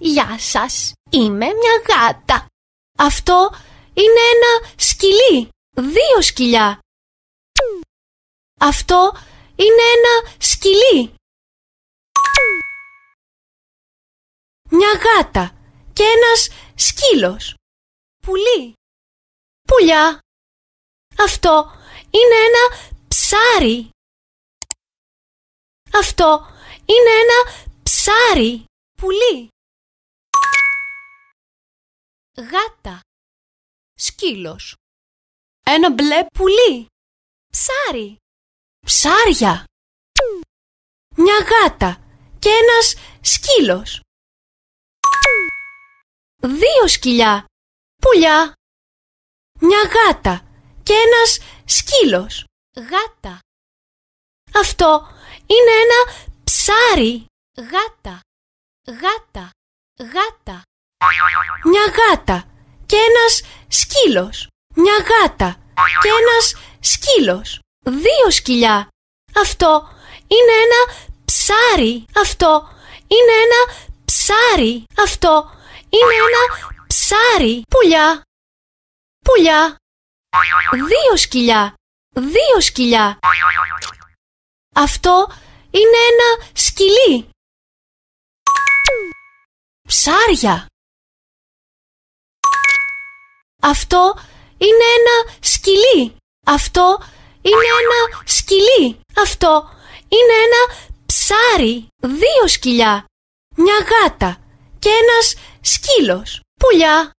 Γεια σας, είμαι μια γάτα. Αυτό είναι ένα σκυλί, δύο σκυλιά. Αυτό είναι ένα σκυλί. Μια γάτα και ένας σκύλος. Πουλί. Πουλιά. Αυτό είναι ένα ψάρι. Αυτό είναι ένα ψάρι. Πουλί γάτα, σκύλος, ένα μπλε πουλί, ψάρι, ψάρια, μια γάτα και ένας σκύλος. Δύο σκυλιά, πουλιά, μια γάτα και ένας σκύλος, γάτα. Αυτό είναι ένα ψάρι, γάτα, γάτα, γάτα. Μια γάτα και ένας σκύλος. Μια γάτα και ένας σκύλος. Δύο σκυλιά. Αυτό είναι ένα ψάρι. Αυτό είναι ένα ψάρι. Αυτό είναι ένα ψάρι. Πουλιά. Πουλιά. Δύο σκυλιά. Δύο σκυλιά. Αυτό είναι ένα σκυλί. Ψάρια. Αυτό είναι ένα σκυλί. Αυτό είναι ένα σκυλί. Αυτό είναι ένα ψάρι. Δύο σκυλιά. Μια γάτα και ένας σκύλος. Πουλιά.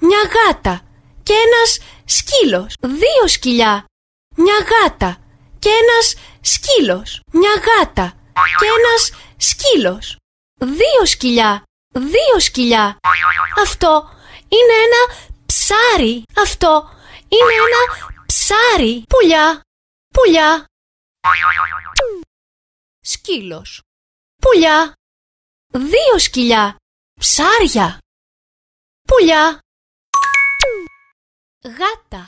Μια γάτα και ένας σκύλος. Δύο σκυλιά. Μια γάτα και ένας σκύλος. Μια γάτα και ένας σκύλος. Δύο σκυλιά. Δύο σκυλιά. Αυτό είναι ένα ψάρι. Αυτό είναι ένα ψάρι. Πουλιά. Πουλιά. Σκύλος. Πουλιά. Δύο σκυλιά. Ψάρια. Πουλιά. Γάτα.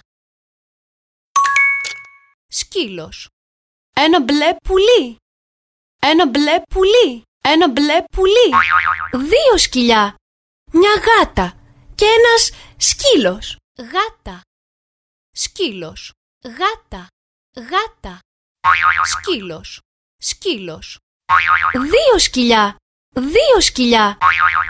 Σκύλος. Ένα μπλε πουλί. Ένα μπλε πουλί. Ένα μπλε πουλί. Δύο σκυλιά. Μια γάτα και ένας σκύλος. Γάτα. Σκύλος. Γάτα. Γάτα. Σκύλος. Σκύλος. Δύο σκυλιά. Δύο σκυλιά.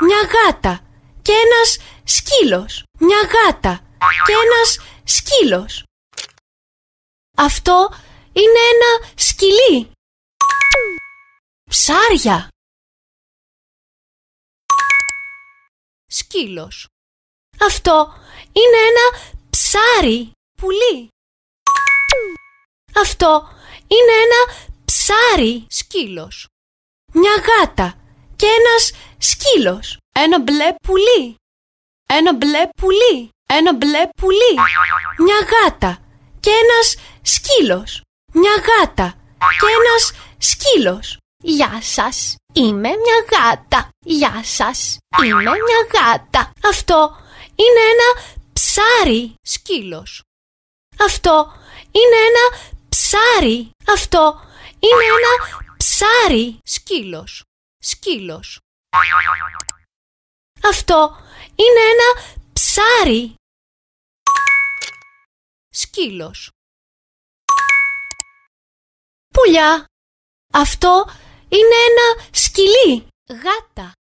Μια γάτα. Και ένας σκύλος. Μια γάτα. Και ένας σκύλος. Αυτό είναι ένα σκυλί. Ψάρια. Σκύλος. Αυτό είναι ένα ψάρι. Πουλί. Αυτό είναι ένα ψάρι. Σκύλος. Μια γάτα και ένας σκύλος. Ένα μπλε πουλί. Ένα μπλε πουλί. Ένα μπλε πουλί. Μια γάτα και ένας σκύλος. Μια γάτα και ένας σκύλος. Γεια σας, είμαι μια γάτα. Γεια σας, είμαι μια γάτα. Αυτό είναι ένα ψάρι σκύλος. Αυτό είναι ένα ψάρι. Αυτό είναι ένα ψάρι σκύλος. Σκύλος. Αυτό είναι ένα ψάρι. Σκύλος. Πουλιά. Αυτό είναι ένα σκυλί. Γάτα.